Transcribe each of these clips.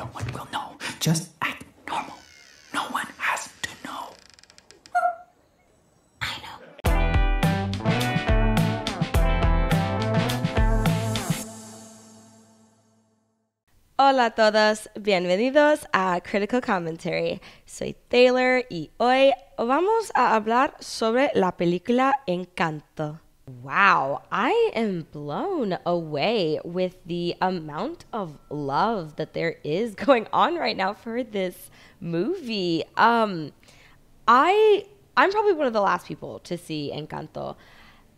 no one will know. Just act normal. No one has to know. Hola a todos, bienvenidos a Critical Commentary. Soy Taylor y hoy vamos a hablar sobre la película Encanto. Wow, I am blown away with the amount of love that there is going on right now for this movie. Um I I'm probably one of the last people to see Encanto.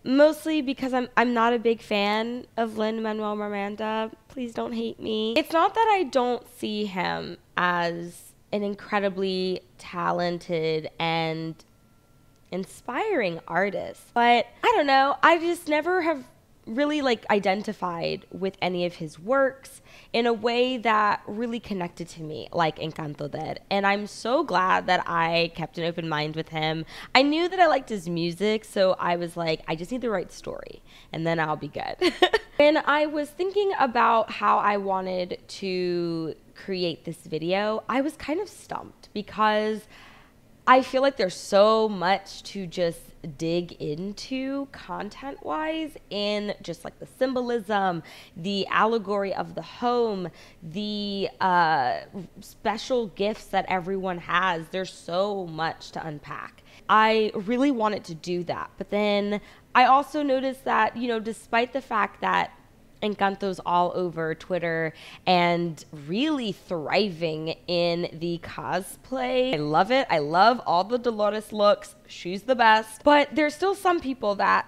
Mostly because I'm I'm not a big fan of Lin Manuel Miranda. Please don't hate me. It's not that I don't see him as an incredibly talented and inspiring artist. But I don't know, I just never have really like identified with any of his works in a way that really connected to me like Encanto did and I'm so glad that I kept an open mind with him. I knew that I liked his music so I was like I just need the right story and then I'll be good. when I was thinking about how I wanted to create this video, I was kind of stumped because I feel like there's so much to just dig into content wise in just like the symbolism, the allegory of the home, the uh, special gifts that everyone has. There's so much to unpack. I really wanted to do that. But then I also noticed that, you know, despite the fact that Encanto's all over Twitter and really thriving in the cosplay. I love it. I love all the Dolores looks. She's the best. But there's still some people that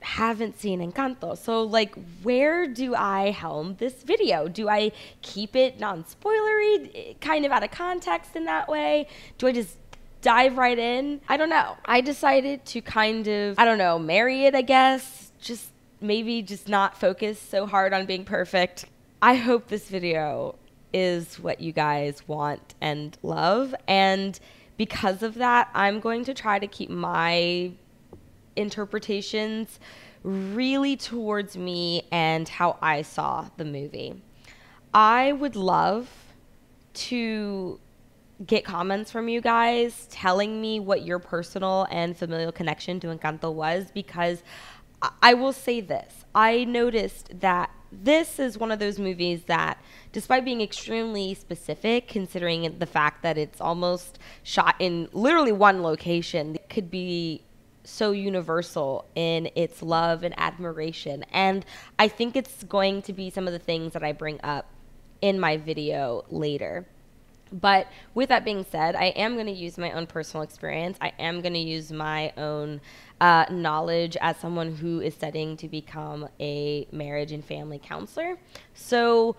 haven't seen Encanto. So, like, where do I helm this video? Do I keep it non spoilery, kind of out of context in that way? Do I just dive right in? I don't know. I decided to kind of, I don't know, marry it, I guess. Just maybe just not focus so hard on being perfect. I hope this video is what you guys want and love. And because of that, I'm going to try to keep my interpretations really towards me and how I saw the movie. I would love to get comments from you guys telling me what your personal and familial connection to Encanto was because I will say this. I noticed that this is one of those movies that, despite being extremely specific, considering the fact that it's almost shot in literally one location, it could be so universal in its love and admiration. And I think it's going to be some of the things that I bring up in my video later. But with that being said, I am going to use my own personal experience. I am going to use my own uh, knowledge as someone who is studying to become a marriage and family counselor. So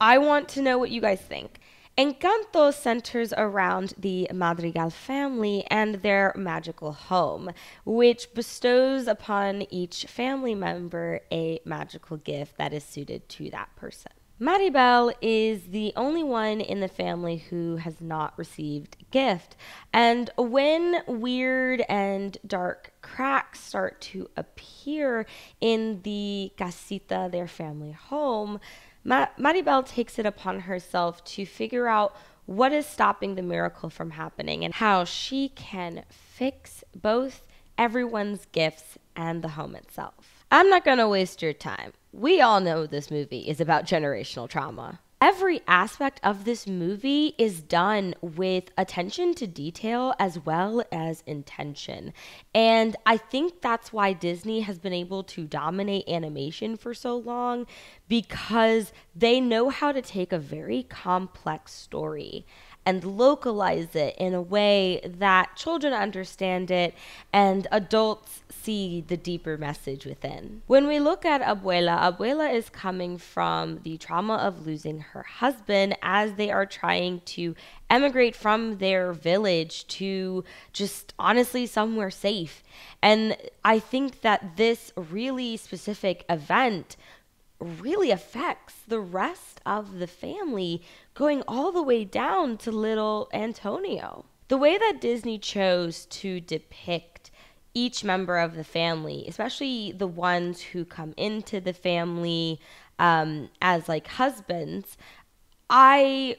I want to know what you guys think. Encanto centers around the Madrigal family and their magical home, which bestows upon each family member a magical gift that is suited to that person. Maribel is the only one in the family who has not received a gift. And when weird and dark cracks start to appear in the casita, their family home, Ma- Maribel takes it upon herself to figure out what is stopping the miracle from happening and how she can fix both everyone's gifts and the home itself. I'm not going to waste your time. We all know this movie is about generational trauma. Every aspect of this movie is done with attention to detail as well as intention. And I think that's why Disney has been able to dominate animation for so long because they know how to take a very complex story and localize it in a way that children understand it and adults see the deeper message within. When we look at Abuela, Abuela is coming from the trauma of losing her husband as they are trying to emigrate from their village to just honestly somewhere safe. And I think that this really specific event really affects the rest of the family, going all the way down to little Antonio. The way that Disney chose to depict each member of the family, especially the ones who come into the family um, as like husbands, I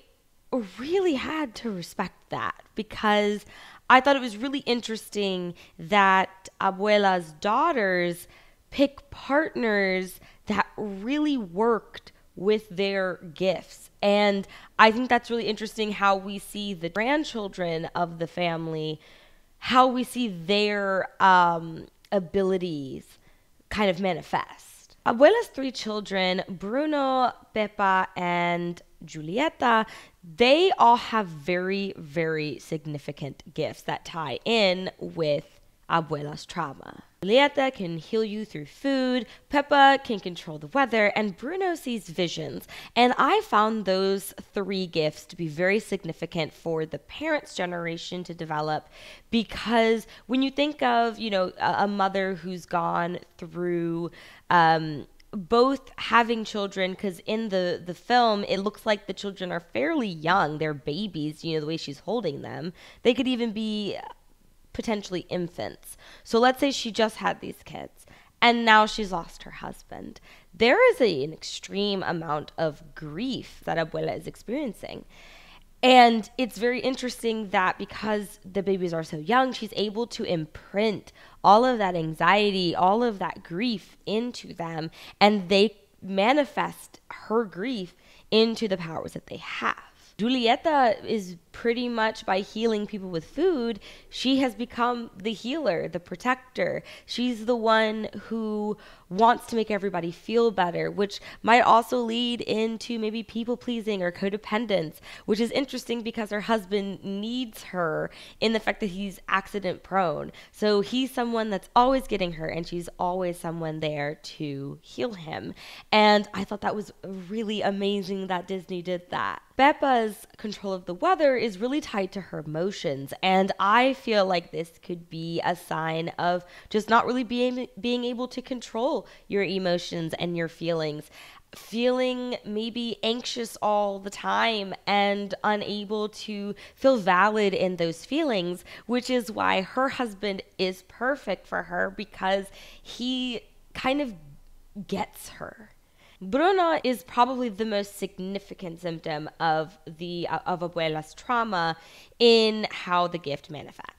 really had to respect that because I thought it was really interesting that Abuela's daughters pick partners really worked with their gifts. And I think that's really interesting how we see the grandchildren of the family, how we see their um, abilities kind of manifest. Abuela's three children, Bruno, Pepa, and Julieta, they all have very, very significant gifts that tie in with Abuela's trauma. Lieta can heal you through food, Peppa can control the weather, and Bruno sees visions. And I found those three gifts to be very significant for the parents' generation to develop because when you think of, you know, a, mother who's gone through, um, both having children because in the the film it looks like the children are fairly young they're babies you know the way she's holding them they could even be potentially infants. So let's say she just had these kids and now she's lost her husband. There is a, an extreme amount of grief that Abuela is experiencing. And it's very interesting that because the babies are so young, she's able to imprint all of that anxiety, all of that grief into them, and they manifest her grief into the powers that they have. Julieta is pretty much by healing people with food, she has become the healer, the protector. She's the one who wants to make everybody feel better, which might also lead into maybe people pleasing or codependence, which is interesting because her husband needs her in the fact that he's accident prone. So he's someone that's always getting her, and she's always someone there to heal him. And I thought that was really amazing that Disney did that. Beppa's control of the weather is really tied to her emotions. And I feel like this could be a sign of just not really being, being able to control your emotions and your feelings. Feeling maybe anxious all the time and unable to feel valid in those feelings, which is why her husband is perfect for her because he kind of gets her Bruno is probably the most significant symptom of the uh, of Abuela's trauma in how the gift manifests.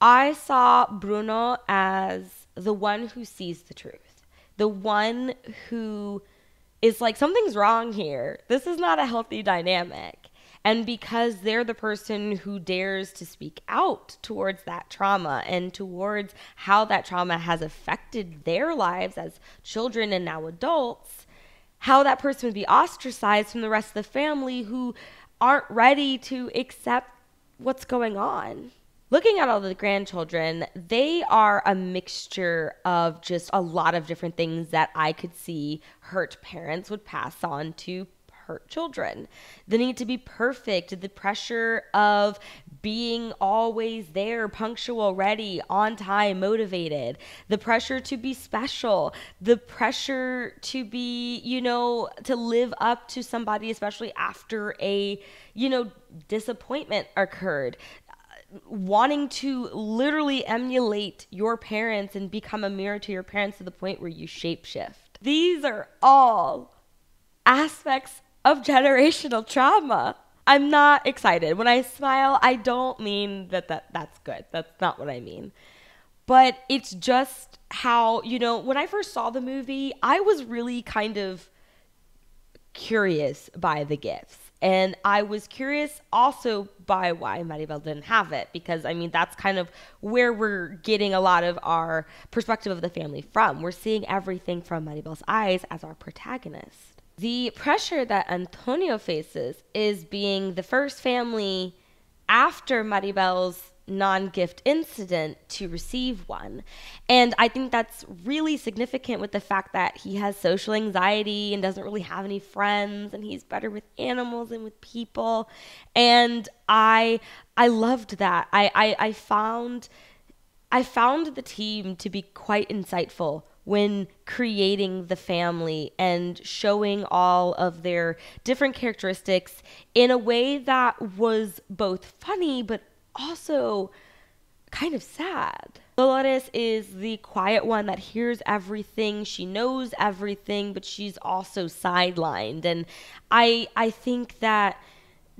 I saw Bruno as the one who sees the truth, the one who is like something's wrong here. This is not a healthy dynamic. And because they're the person who dares to speak out towards that trauma and towards how that trauma has affected their lives as children and now adults, how that person would be ostracized from the rest of the family who aren't ready to accept what's going on. Looking at all the grandchildren, they are a mixture of just a lot of different things that I could see hurt parents would pass on to hurt children. The need to be perfect, the pressure of being always there, punctual, ready, on time, motivated, the pressure to be special, the pressure to be, you know, to live up to somebody, especially after a, you know, disappointment occurred wanting to literally emulate your parents and become a mirror to your parents to the point where you shapeshift. These are all aspects of generational trauma. I'm not excited. When I smile, I don't mean that, that that's good. That's not what I mean. But it's just how, you know, when I first saw the movie, I was really kind of curious by the gifts. And I was curious also by why Maribel didn't have it, because I mean, that's kind of where we're getting a lot of our perspective of the family from. We're seeing everything from Maribel's eyes as our protagonist the pressure that Antonio faces is being the first family after Maribel's non gift incident to receive one. And I think that's really significant with the fact that he has social anxiety and doesn't really have any friends and he's better with animals and with people. And I I loved that. I I, I found I found the team to be quite insightful when creating the family and showing all of their different characteristics in a way that was both funny but also kind of sad. Dolores is the quiet one that hears everything, she knows everything, but she's also sidelined and I I think that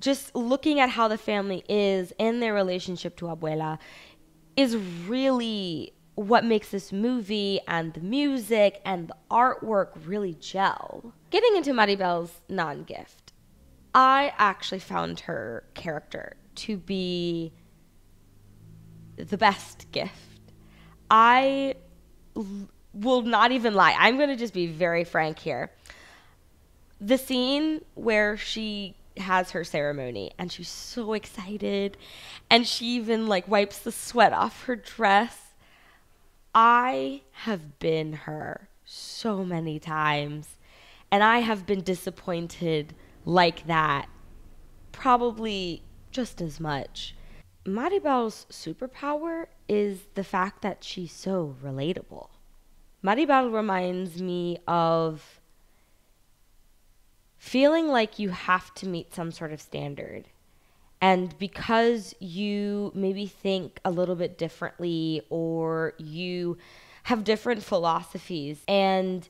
just looking at how the family is and their relationship to Abuela is really what makes this movie and the music and the artwork really gel. Getting into Maribel's non gift, I actually found her character to be the best gift. I will not even lie. I'm going to just be very frank here. The scene where she has her ceremony and she's so excited and she even like wipes the sweat off her dress I have been her so many times, and I have been disappointed like that probably just as much. Maribel's superpower is the fact that she's so relatable. Maribel reminds me of feeling like you have to meet some sort of standard and because you maybe think a little bit differently or you have different philosophies, and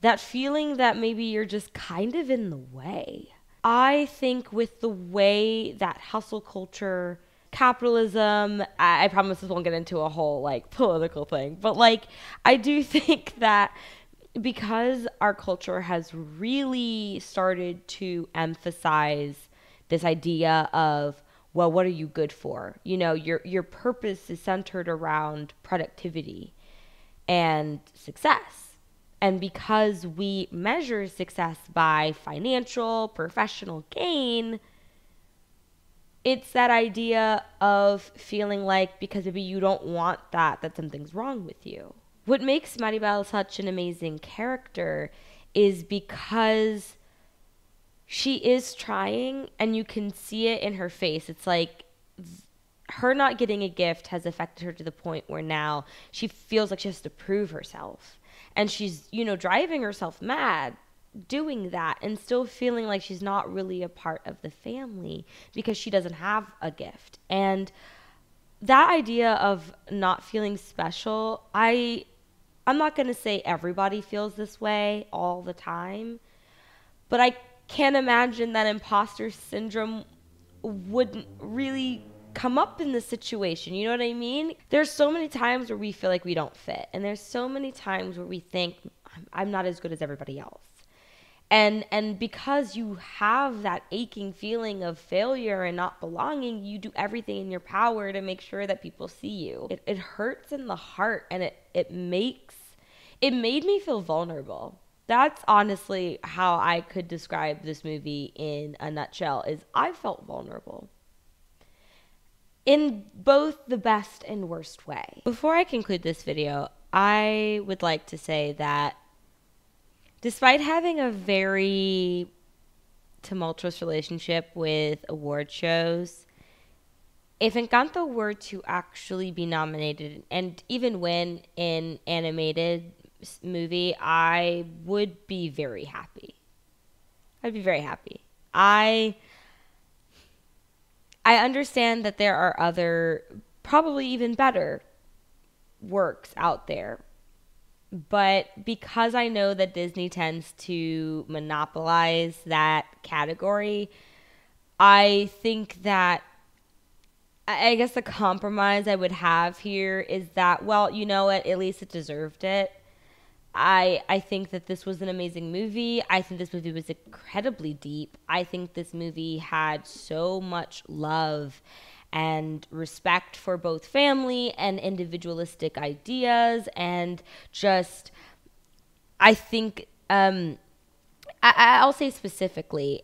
that feeling that maybe you're just kind of in the way. I think with the way that hustle culture, capitalism, I, I promise this won't get into a whole like political thing, but like I do think that because our culture has really started to emphasize this idea of well what are you good for you know your your purpose is centered around productivity and success and because we measure success by financial professional gain it's that idea of feeling like because maybe you don't want that that something's wrong with you what makes maribel such an amazing character is because she is trying and you can see it in her face. It's like her not getting a gift has affected her to the point where now she feels like she has to prove herself. And she's, you know, driving herself mad doing that and still feeling like she's not really a part of the family because she doesn't have a gift. And that idea of not feeling special, I I'm not going to say everybody feels this way all the time, but I can't imagine that imposter syndrome wouldn't really come up in this situation. You know what I mean? There's so many times where we feel like we don't fit, and there's so many times where we think I'm not as good as everybody else. And and because you have that aching feeling of failure and not belonging, you do everything in your power to make sure that people see you. It, it hurts in the heart, and it it makes it made me feel vulnerable that's honestly how I could describe this movie in a nutshell is I felt vulnerable in both the best and worst way. Before I conclude this video, I would like to say that despite having a very tumultuous relationship with award shows, if Encanto were to actually be nominated and even win in animated movie, I would be very happy. I'd be very happy. I I understand that there are other probably even better works out there. But because I know that Disney tends to monopolize that category, I think that I guess the compromise I would have here is that, well, you know what? At least it deserved it. I I think that this was an amazing movie. I think this movie was incredibly deep. I think this movie had so much love and respect for both family and individualistic ideas and just I think um, I, I'll say specifically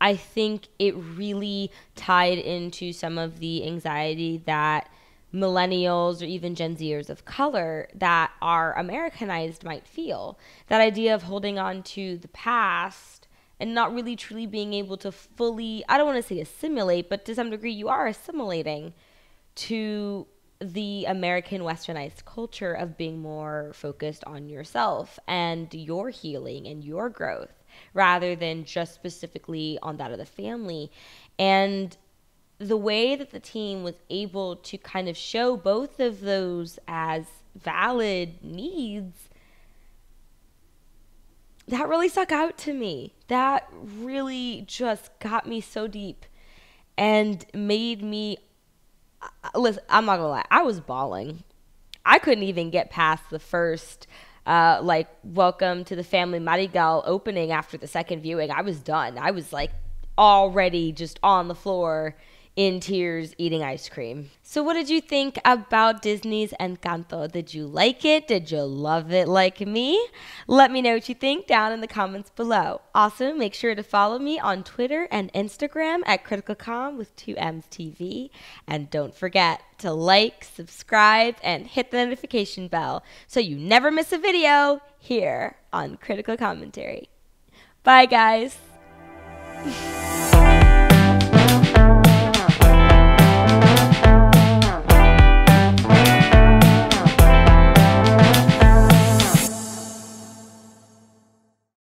I think it really tied into some of the anxiety that millennials or even Gen Zers of color that are Americanized might feel. That idea of holding on to the past and not really truly being able to fully, I don't want to say assimilate, but to some degree you are assimilating to the American westernized culture of being more focused on yourself and your healing and your growth rather than just specifically on that of the family. And the way that the team was able to kind of show both of those as valid needs that really stuck out to me. That really just got me so deep and made me uh, listen, I'm not gonna lie, I was bawling. I couldn't even get past the first uh, like welcome to the family Marigal opening after the second viewing. I was done. I was like already just on the floor in tears eating ice cream. So, what did you think about Disney's Encanto? Did you like it? Did you love it like me? Let me know what you think down in the comments below. Also, make sure to follow me on Twitter and Instagram at CriticalCom with 2M's TV. And don't forget to like, subscribe, and hit the notification bell so you never miss a video here on Critical Commentary. Bye, guys.